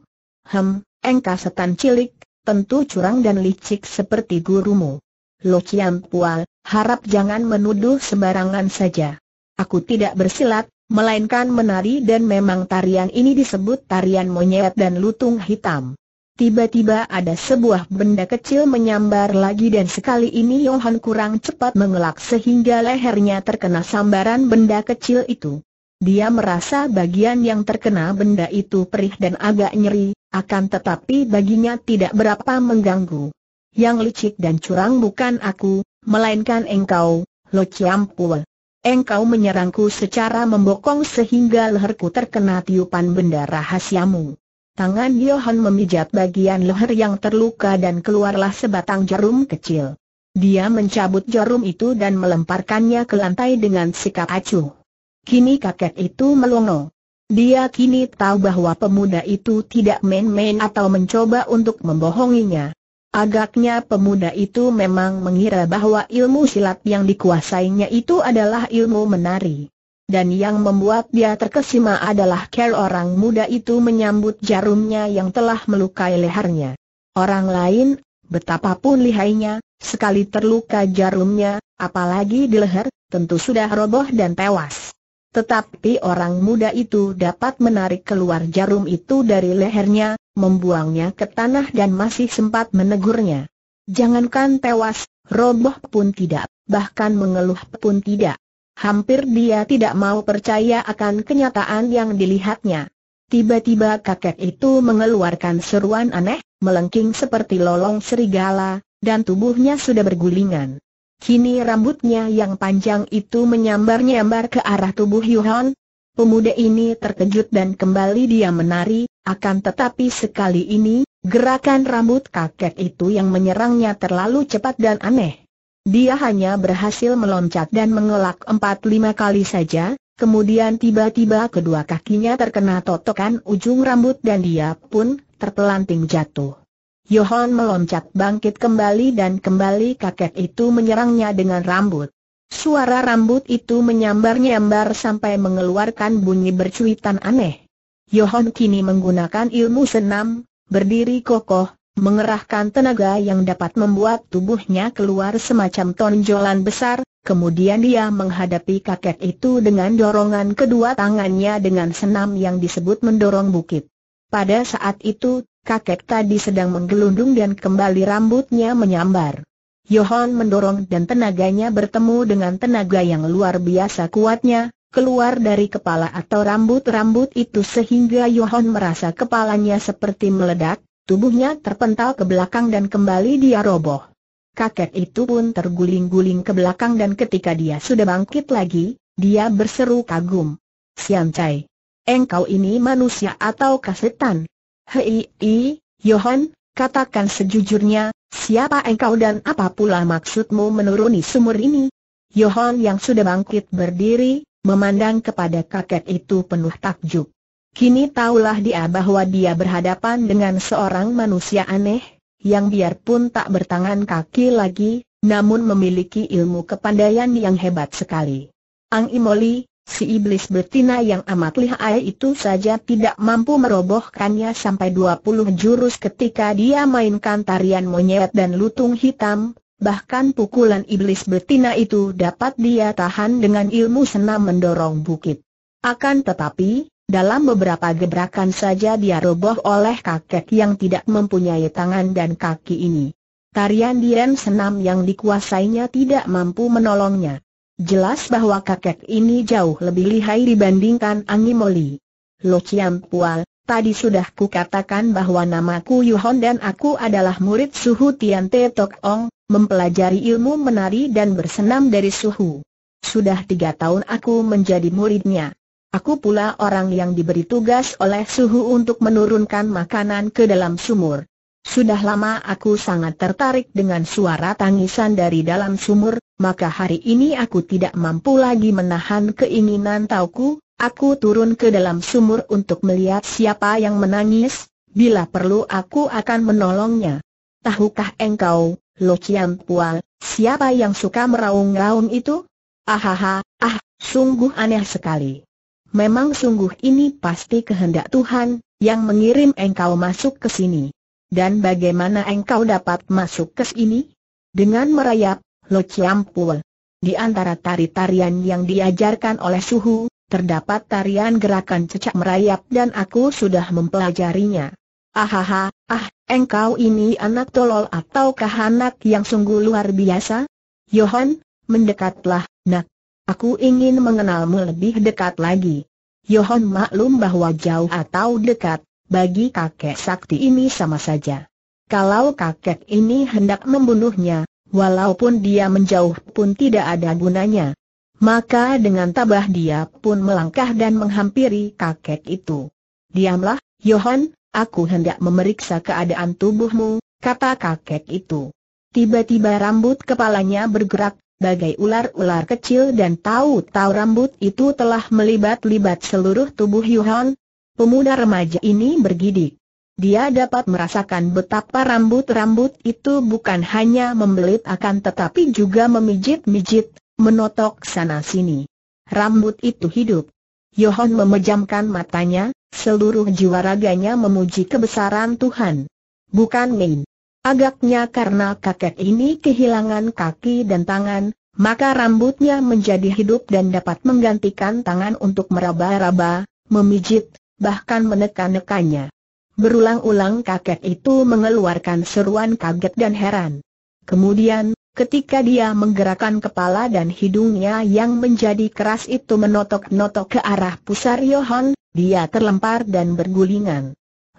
Hem, engkau setan cilik, tentu curang dan licik seperti gurumu. Lo Cian Pual, harap jangan menuduh sembarangan saja. Aku tidak bersilat, melainkan menari dan memang tarian ini disebut tarian monyet dan lutung hitam. Tiba-tiba ada sebuah benda kecil menyambar lagi dan sekali ini Yohan kurang cepat mengelak sehingga lehernya terkena sambaran benda kecil itu. Dia merasa bagian yang terkena benda itu perih dan agak nyeri, akan tetapi baginya tidak berapa mengganggu. Yang licik dan curang bukan aku, melainkan engkau, Lo Chiampul. Engkau menyerangku secara membokong sehingga leherku terkena tiupan benda rahasiamu. Tangan Johan memijat bagian leher yang terluka dan keluarlah sebatang jarum kecil. Dia mencabut jarum itu dan melemparkannya ke lantai dengan sikap acuh. Kini kakek itu melongo. Dia kini tahu bahwa pemuda itu tidak main-main atau mencoba untuk membohonginya. Agaknya pemuda itu memang mengira bahwa ilmu silat yang dikuasainya itu adalah ilmu menari dan yang membuat dia terkesima adalah care orang muda itu menyambut jarumnya yang telah melukai lehernya. Orang lain, betapapun lihainya, sekali terluka jarumnya, apalagi di leher, tentu sudah roboh dan tewas. Tetapi orang muda itu dapat menarik keluar jarum itu dari lehernya, membuangnya ke tanah dan masih sempat menegurnya. Jangankan tewas, roboh pun tidak, bahkan mengeluh pun tidak. Hampir dia tidak mau percaya akan kenyataan yang dilihatnya. Tiba-tiba kakek itu mengeluarkan seruan aneh, melengking seperti lolong serigala, dan tubuhnya sudah bergulingan. Kini rambutnya yang panjang itu menyambar-nyambar ke arah tubuh Yuhan. Pemuda ini terkejut dan kembali dia menari, akan tetapi sekali ini, gerakan rambut kakek itu yang menyerangnya terlalu cepat dan aneh. Dia hanya berhasil meloncat dan mengelak empat lima kali saja, kemudian tiba-tiba kedua kakinya terkena totokan ujung rambut dan dia pun terpelanting jatuh. Yohan meloncat bangkit kembali dan kembali kakek itu menyerangnya dengan rambut. Suara rambut itu menyambar-nyambar sampai mengeluarkan bunyi bercuitan aneh. Yohan kini menggunakan ilmu senam, berdiri kokoh, mengerahkan tenaga yang dapat membuat tubuhnya keluar semacam tonjolan besar, kemudian dia menghadapi kakek itu dengan dorongan kedua tangannya dengan senam yang disebut mendorong bukit. Pada saat itu, kakek tadi sedang menggelundung dan kembali rambutnya menyambar. Yohan mendorong dan tenaganya bertemu dengan tenaga yang luar biasa kuatnya, keluar dari kepala atau rambut-rambut itu sehingga Yohan merasa kepalanya seperti meledak, Tubuhnya terpental ke belakang dan kembali dia roboh. Kakek itu pun terguling-guling ke belakang dan ketika dia sudah bangkit lagi, dia berseru kagum. Siam Chai, engkau ini manusia atau kasetan? Hei, i, Johan, katakan sejujurnya, siapa engkau dan apa pula maksudmu menuruni sumur ini? Johan yang sudah bangkit berdiri, memandang kepada kakek itu penuh takjub. Kini taulah dia bahwa dia berhadapan dengan seorang manusia aneh, yang biarpun tak bertangan kaki lagi, namun memiliki ilmu kepandaian yang hebat sekali. Ang Imoli, si iblis betina yang amat lihai itu saja tidak mampu merobohkannya sampai 20 jurus ketika dia mainkan tarian monyet dan lutung hitam, bahkan pukulan iblis betina itu dapat dia tahan dengan ilmu senam mendorong bukit. Akan tetapi, dalam beberapa gebrakan saja dia roboh oleh kakek yang tidak mempunyai tangan dan kaki ini. Tarian Dian Senam yang dikuasainya tidak mampu menolongnya. Jelas bahwa kakek ini jauh lebih lihai dibandingkan Angi Moli. Lo Chiam Pual, tadi sudah kukatakan bahwa namaku Yuhon dan aku adalah murid Suhu Tian Te Tok Ong, mempelajari ilmu menari dan bersenam dari Suhu. Sudah tiga tahun aku menjadi muridnya. Aku pula orang yang diberi tugas oleh suhu untuk menurunkan makanan ke dalam sumur. Sudah lama aku sangat tertarik dengan suara tangisan dari dalam sumur, maka hari ini aku tidak mampu lagi menahan keinginan tauku, aku turun ke dalam sumur untuk melihat siapa yang menangis, bila perlu aku akan menolongnya. Tahukah engkau, Lo Chiang Pual, siapa yang suka meraung-raung itu? Ahaha, ah, sungguh aneh sekali memang sungguh ini pasti kehendak Tuhan, yang mengirim engkau masuk ke sini. Dan bagaimana engkau dapat masuk ke sini? Dengan merayap, Lo Ciampul. Di antara tari-tarian yang diajarkan oleh Suhu, terdapat tarian gerakan cecak merayap dan aku sudah mempelajarinya. Ahaha, ah, engkau ini anak tolol ataukah anak yang sungguh luar biasa? Yohan, mendekatlah, nak, Aku ingin mengenalmu lebih dekat lagi. Yohon maklum bahwa jauh atau dekat, bagi kakek sakti ini sama saja. Kalau kakek ini hendak membunuhnya, walaupun dia menjauh pun tidak ada gunanya. Maka dengan tabah dia pun melangkah dan menghampiri kakek itu. Diamlah, Yohon, aku hendak memeriksa keadaan tubuhmu, kata kakek itu. Tiba-tiba rambut kepalanya bergerak, bagai ular-ular kecil dan tahu-tahu rambut itu telah melibat-libat seluruh tubuh Yuhan. Pemuda remaja ini bergidik. Dia dapat merasakan betapa rambut-rambut itu bukan hanya membelit akan tetapi juga memijit-mijit, menotok sana-sini. Rambut itu hidup. Yohon memejamkan matanya, seluruh jiwa raganya memuji kebesaran Tuhan. Bukan main. Agaknya karena kakek ini kehilangan kaki dan tangan, maka rambutnya menjadi hidup dan dapat menggantikan tangan untuk meraba-raba, memijit, bahkan menekan-nekannya. Berulang-ulang kakek itu mengeluarkan seruan kaget dan heran. Kemudian, ketika dia menggerakkan kepala dan hidungnya yang menjadi keras itu menotok-notok ke arah pusar Yohan, dia terlempar dan bergulingan.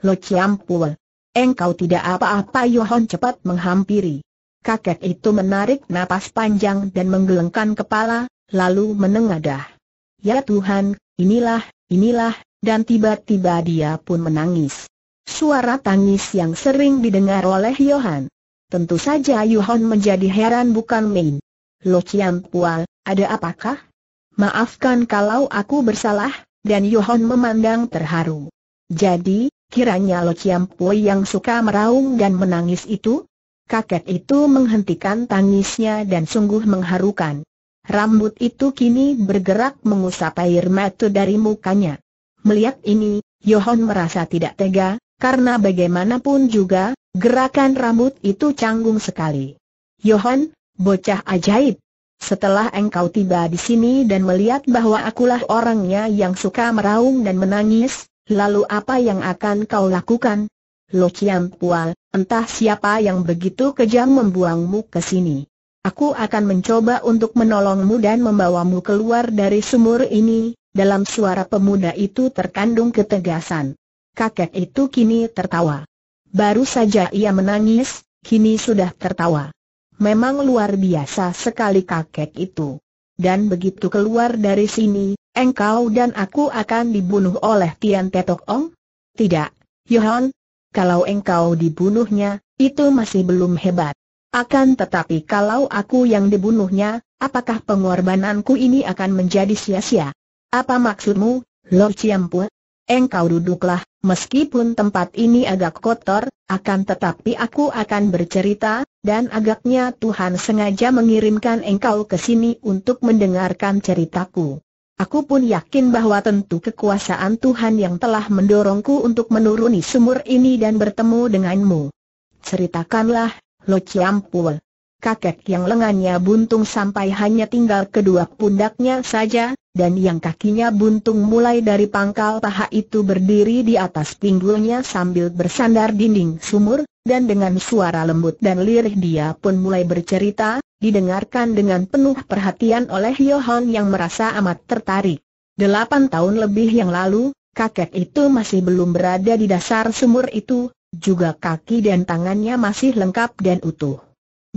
Lo Ciampul! Engkau tidak apa-apa Yohon cepat menghampiri. Kakek itu menarik napas panjang dan menggelengkan kepala, lalu menengadah. Ya Tuhan, inilah, inilah, dan tiba-tiba dia pun menangis. Suara tangis yang sering didengar oleh Yohan. Tentu saja Yohan menjadi heran bukan main. Lo Cian Pual, ada apakah? Maafkan kalau aku bersalah, dan Yohan memandang terharu. Jadi, Kiranya Lo Chiam Pui yang suka meraung dan menangis itu? Kakek itu menghentikan tangisnya dan sungguh mengharukan. Rambut itu kini bergerak mengusap air mata dari mukanya. Melihat ini, Yohon merasa tidak tega, karena bagaimanapun juga, gerakan rambut itu canggung sekali. Yohon, bocah ajaib. Setelah engkau tiba di sini dan melihat bahwa akulah orangnya yang suka meraung dan menangis, Lalu apa yang akan kau lakukan? Lo Chiang Pual, entah siapa yang begitu kejam membuangmu ke sini. Aku akan mencoba untuk menolongmu dan membawamu keluar dari sumur ini, dalam suara pemuda itu terkandung ketegasan. Kakek itu kini tertawa. Baru saja ia menangis, kini sudah tertawa. Memang luar biasa sekali kakek itu. Dan begitu keluar dari sini, engkau dan aku akan dibunuh oleh Tian Tetok Ong? Tidak, Yohan. Kalau engkau dibunuhnya, itu masih belum hebat. Akan tetapi kalau aku yang dibunuhnya, apakah pengorbananku ini akan menjadi sia-sia? Apa maksudmu, Lord Ciampu? Engkau duduklah, meskipun tempat ini agak kotor, akan tetapi aku akan bercerita, dan agaknya Tuhan sengaja mengirimkan engkau ke sini untuk mendengarkan ceritaku. Aku pun yakin bahwa tentu kekuasaan Tuhan yang telah mendorongku untuk menuruni sumur ini dan bertemu denganmu. Ceritakanlah, Lo Ciampul. Kakek yang lengannya buntung sampai hanya tinggal kedua pundaknya saja, dan yang kakinya buntung mulai dari pangkal paha itu berdiri di atas pinggulnya sambil bersandar dinding sumur, dan dengan suara lembut dan lirih dia pun mulai bercerita, didengarkan dengan penuh perhatian oleh Johan yang merasa amat tertarik. Delapan tahun lebih yang lalu, kakek itu masih belum berada di dasar sumur itu, juga kaki dan tangannya masih lengkap dan utuh.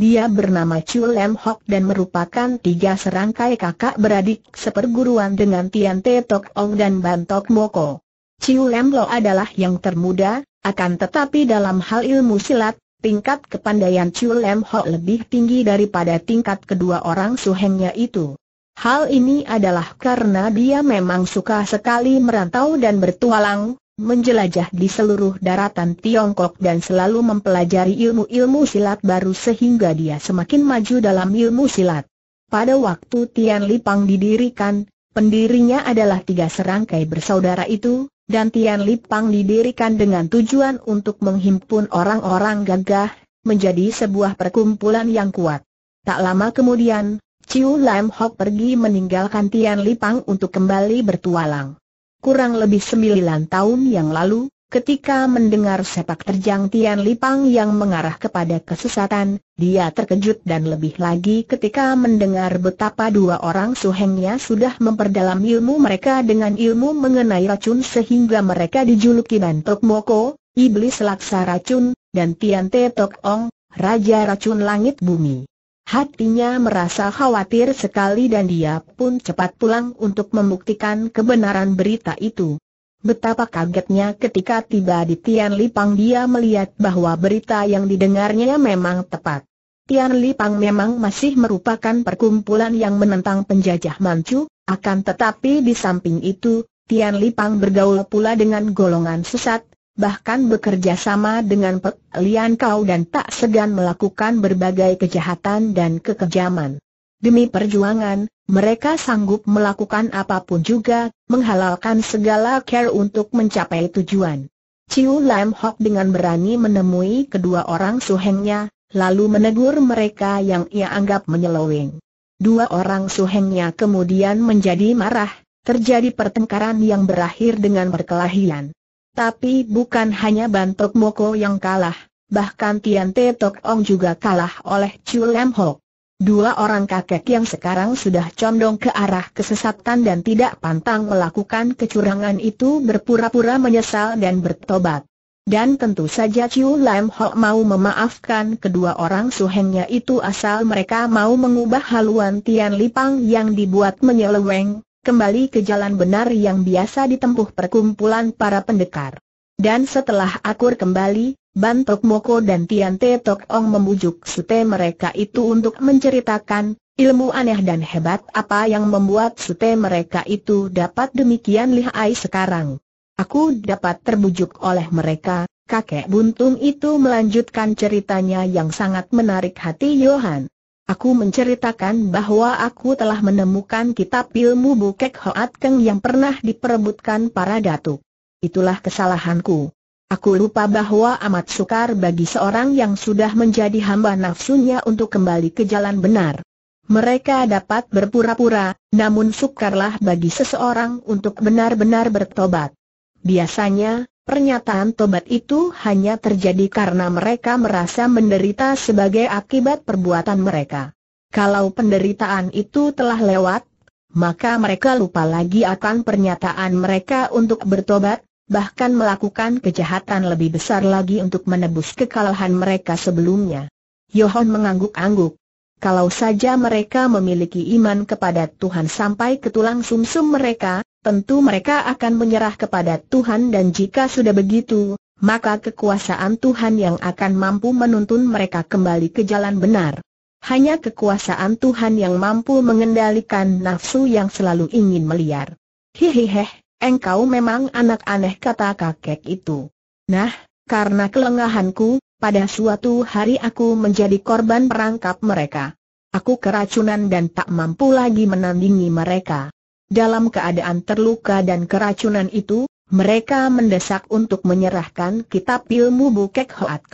Dia bernama Chu Lem Hok dan merupakan tiga serangkai kakak beradik seperguruan dengan Tian Te Tok Ong dan Bantok Moko. Chu Lem Lo adalah yang termuda, akan tetapi dalam hal ilmu silat, tingkat kepandaian Chu Lem Hok lebih tinggi daripada tingkat kedua orang suhengnya itu. Hal ini adalah karena dia memang suka sekali merantau dan bertualang, menjelajah di seluruh daratan Tiongkok dan selalu mempelajari ilmu-ilmu silat baru sehingga dia semakin maju dalam ilmu silat. Pada waktu Tian Lipang didirikan, pendirinya adalah tiga serangkai bersaudara itu, dan Tian Lipang didirikan dengan tujuan untuk menghimpun orang-orang gagah, menjadi sebuah perkumpulan yang kuat. Tak lama kemudian, Chiu Lam Hok pergi meninggalkan Tian Lipang untuk kembali bertualang kurang lebih sembilan tahun yang lalu, ketika mendengar sepak terjang Tian Lipang yang mengarah kepada kesesatan, dia terkejut dan lebih lagi ketika mendengar betapa dua orang suhengnya sudah memperdalam ilmu mereka dengan ilmu mengenai racun sehingga mereka dijuluki Bantok Moko, Iblis Laksa Racun, dan Tian Te Tok Ong, Raja Racun Langit Bumi. Hatinya merasa khawatir sekali dan dia pun cepat pulang untuk membuktikan kebenaran berita itu. Betapa kagetnya ketika tiba di Tian Lipang dia melihat bahwa berita yang didengarnya memang tepat. Tian Lipang memang masih merupakan perkumpulan yang menentang penjajah Manchu, akan tetapi di samping itu, Tian Lipang bergaul pula dengan golongan sesat, bahkan bekerja sama dengan Pek Lian Kau dan tak segan melakukan berbagai kejahatan dan kekejaman. Demi perjuangan, mereka sanggup melakukan apapun juga, menghalalkan segala care untuk mencapai tujuan. Ciu Lam Hock dengan berani menemui kedua orang suhengnya, lalu menegur mereka yang ia anggap menyeloweng. Dua orang suhengnya kemudian menjadi marah, terjadi pertengkaran yang berakhir dengan perkelahian. Tapi bukan hanya Bantok Moko yang kalah, bahkan Tian Te Tok Ong juga kalah oleh Chu Lam Hok. Dua orang kakek yang sekarang sudah condong ke arah kesesatan dan tidak pantang melakukan kecurangan itu berpura-pura menyesal dan bertobat. Dan tentu saja Chiu Lam Ho mau memaafkan kedua orang suhengnya itu asal mereka mau mengubah haluan Tian Lipang yang dibuat menyeleweng, kembali ke jalan benar yang biasa ditempuh perkumpulan para pendekar. Dan setelah akur kembali, Bantok Moko dan Tian Te Tok Ong membujuk sute mereka itu untuk menceritakan ilmu aneh dan hebat apa yang membuat sute mereka itu dapat demikian lihai sekarang. Aku dapat terbujuk oleh mereka, kakek buntung itu melanjutkan ceritanya yang sangat menarik hati Yohan. Aku menceritakan bahwa aku telah menemukan kitab ilmu Bukek Hoat Keng yang pernah diperebutkan para datuk. Itulah kesalahanku. Aku lupa bahwa amat sukar bagi seorang yang sudah menjadi hamba nafsunya untuk kembali ke jalan benar. Mereka dapat berpura-pura, namun sukarlah bagi seseorang untuk benar-benar bertobat. Biasanya, Pernyataan tobat itu hanya terjadi karena mereka merasa menderita sebagai akibat perbuatan mereka. Kalau penderitaan itu telah lewat, maka mereka lupa lagi akan pernyataan mereka untuk bertobat, bahkan melakukan kejahatan lebih besar lagi untuk menebus kekalahan mereka sebelumnya. Yohon mengangguk-angguk. Kalau saja mereka memiliki iman kepada Tuhan sampai ke tulang sumsum mereka, tentu mereka akan menyerah kepada Tuhan dan jika sudah begitu, maka kekuasaan Tuhan yang akan mampu menuntun mereka kembali ke jalan benar. Hanya kekuasaan Tuhan yang mampu mengendalikan nafsu yang selalu ingin meliar. Hehehe, engkau memang anak aneh kata kakek itu. Nah, karena kelengahanku, pada suatu hari aku menjadi korban perangkap mereka. Aku keracunan dan tak mampu lagi menandingi mereka. Dalam keadaan terluka dan keracunan itu, mereka mendesak untuk menyerahkan kitab ilmu Bukek Hoat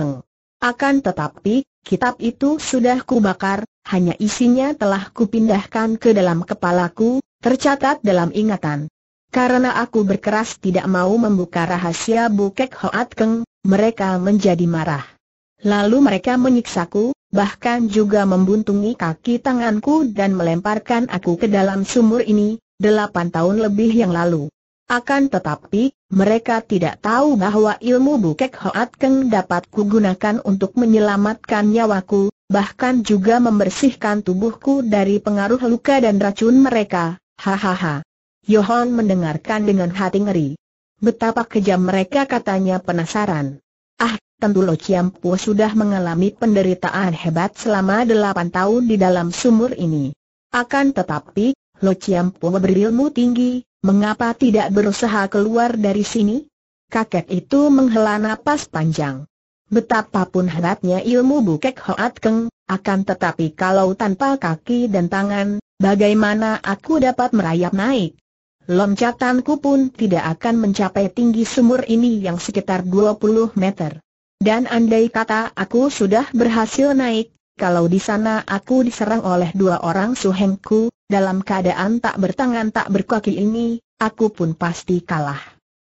Akan tetapi, kitab itu sudah kubakar, hanya isinya telah kupindahkan ke dalam kepalaku, tercatat dalam ingatan. Karena aku berkeras tidak mau membuka rahasia Bukek Hoat mereka menjadi marah. Lalu mereka menyiksaku, bahkan juga membuntungi kaki tanganku dan melemparkan aku ke dalam sumur ini, delapan tahun lebih yang lalu. Akan tetapi, mereka tidak tahu bahwa ilmu Bukek Hoat Keng dapat kugunakan untuk menyelamatkan nyawaku, bahkan juga membersihkan tubuhku dari pengaruh luka dan racun mereka, hahaha. Yohon mendengarkan dengan hati ngeri. Betapa kejam mereka katanya penasaran. Ah, tentu Lo Chiampu sudah mengalami penderitaan hebat selama delapan tahun di dalam sumur ini. Akan tetapi, Lo Chiam Po berilmu tinggi, mengapa tidak berusaha keluar dari sini? Kakek itu menghela napas panjang. Betapapun hebatnya ilmu bukek Hoat Keng, akan tetapi kalau tanpa kaki dan tangan, bagaimana aku dapat merayap naik? Loncatanku pun tidak akan mencapai tinggi sumur ini yang sekitar 20 meter. Dan andai kata aku sudah berhasil naik, kalau di sana aku diserang oleh dua orang suhengku, dalam keadaan tak bertangan tak berkaki ini, aku pun pasti kalah.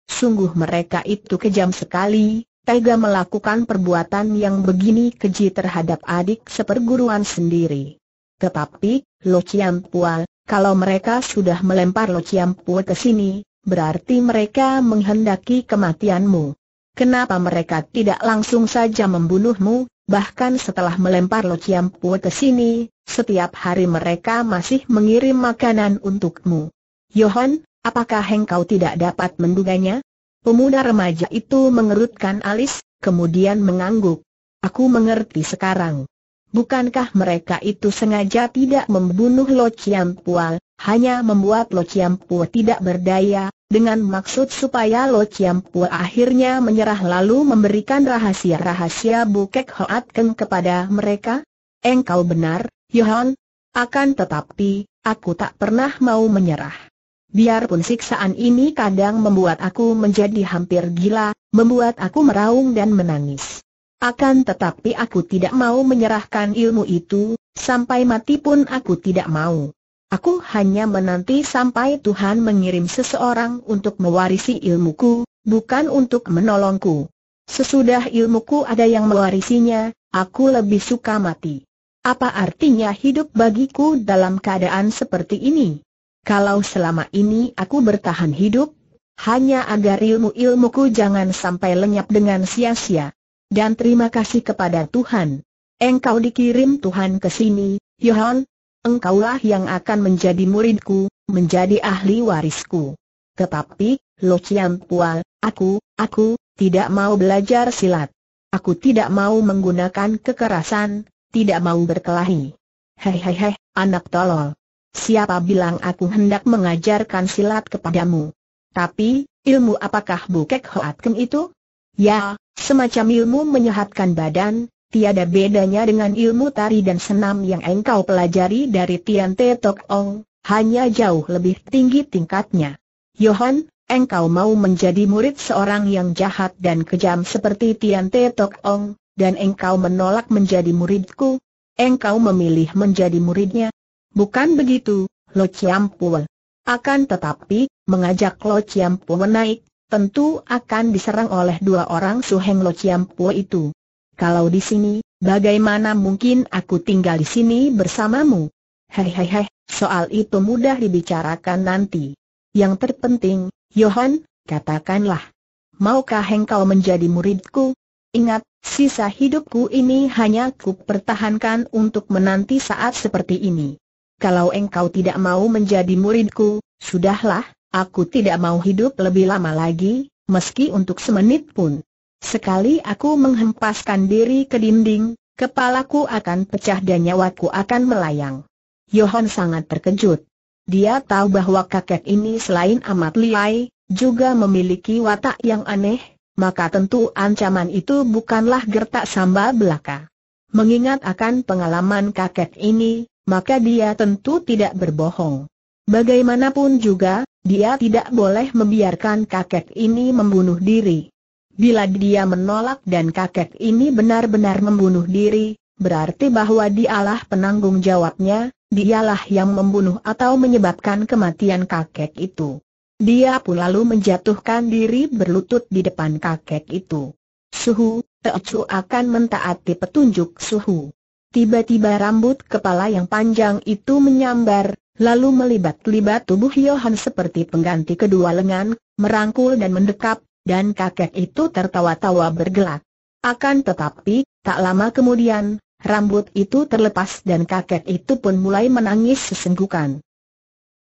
Sungguh mereka itu kejam sekali, tega melakukan perbuatan yang begini keji terhadap adik seperguruan sendiri. Tetapi, Lo Chiam Pua, kalau mereka sudah melempar Lo Chiam Pua ke sini, berarti mereka menghendaki kematianmu. Kenapa mereka tidak langsung saja membunuhmu, bahkan setelah melempar Lo Chiam Pua ke sini, setiap hari mereka masih mengirim makanan untukmu. Yohan, apakah engkau tidak dapat menduganya? Pemuda remaja itu mengerutkan alis, kemudian mengangguk. Aku mengerti sekarang. Bukankah mereka itu sengaja tidak membunuh Lo Chiam Pual, hanya membuat Lo Chiam Pual tidak berdaya, dengan maksud supaya Lo Chiam Pual akhirnya menyerah lalu memberikan rahasia-rahasia Bukek Hoat Keng kepada mereka? Engkau benar, Yohan. Akan tetapi, aku tak pernah mau menyerah. Biarpun siksaan ini kadang membuat aku menjadi hampir gila, membuat aku meraung dan menangis. Akan tetapi aku tidak mau menyerahkan ilmu itu, sampai mati pun aku tidak mau. Aku hanya menanti sampai Tuhan mengirim seseorang untuk mewarisi ilmuku, bukan untuk menolongku. Sesudah ilmuku ada yang mewarisinya, aku lebih suka mati. Apa artinya hidup bagiku dalam keadaan seperti ini? Kalau selama ini aku bertahan hidup, hanya agar ilmu-ilmuku jangan sampai lenyap dengan sia-sia. Dan terima kasih kepada Tuhan. Engkau dikirim Tuhan ke sini, Yohan. Engkaulah yang akan menjadi muridku, menjadi ahli warisku. Tetapi, Lo Chiam Pua, aku, aku, tidak mau belajar silat. Aku tidak mau menggunakan kekerasan, tidak mau berkelahi. Hehehe, anak tolol. Siapa bilang aku hendak mengajarkan silat kepadamu? Tapi, ilmu apakah bukek hoatkem itu? Ya, semacam ilmu menyehatkan badan, tiada bedanya dengan ilmu tari dan senam yang engkau pelajari dari Tian Te Tok Ong, hanya jauh lebih tinggi tingkatnya. Yohan, engkau mau menjadi murid seorang yang jahat dan kejam seperti Tian Te Tok Ong, dan engkau menolak menjadi muridku, engkau memilih menjadi muridnya. Bukan begitu, Lo Chiam Akan tetapi, mengajak Lo Chiam naik, tentu akan diserang oleh dua orang suheng Lo Chiam itu. Kalau di sini, bagaimana mungkin aku tinggal di sini bersamamu? Hei hei hei, soal itu mudah dibicarakan nanti. Yang terpenting, Johan, katakanlah. Maukah engkau menjadi muridku? Ingat, Sisa hidupku ini hanya ku pertahankan untuk menanti saat seperti ini. Kalau engkau tidak mau menjadi muridku, sudahlah, aku tidak mau hidup lebih lama lagi, meski untuk semenit pun. Sekali aku menghempaskan diri ke dinding, kepalaku akan pecah dan nyawaku akan melayang. Yohan sangat terkejut. Dia tahu bahwa kakek ini selain amat liai, juga memiliki watak yang aneh, maka tentu ancaman itu bukanlah gertak samba belaka. Mengingat akan pengalaman kakek ini, maka dia tentu tidak berbohong. Bagaimanapun juga, dia tidak boleh membiarkan kakek ini membunuh diri. Bila dia menolak dan kakek ini benar-benar membunuh diri, berarti bahwa dialah penanggung jawabnya, dialah yang membunuh atau menyebabkan kematian kakek itu. Dia pun lalu menjatuhkan diri berlutut di depan kakek itu. Suhu, Teocu akan mentaati petunjuk Suhu. Tiba-tiba rambut kepala yang panjang itu menyambar, lalu melibat-libat tubuh Yohan seperti pengganti kedua lengan, merangkul dan mendekap, dan kakek itu tertawa-tawa bergelak. Akan tetapi, tak lama kemudian, rambut itu terlepas dan kakek itu pun mulai menangis sesenggukan.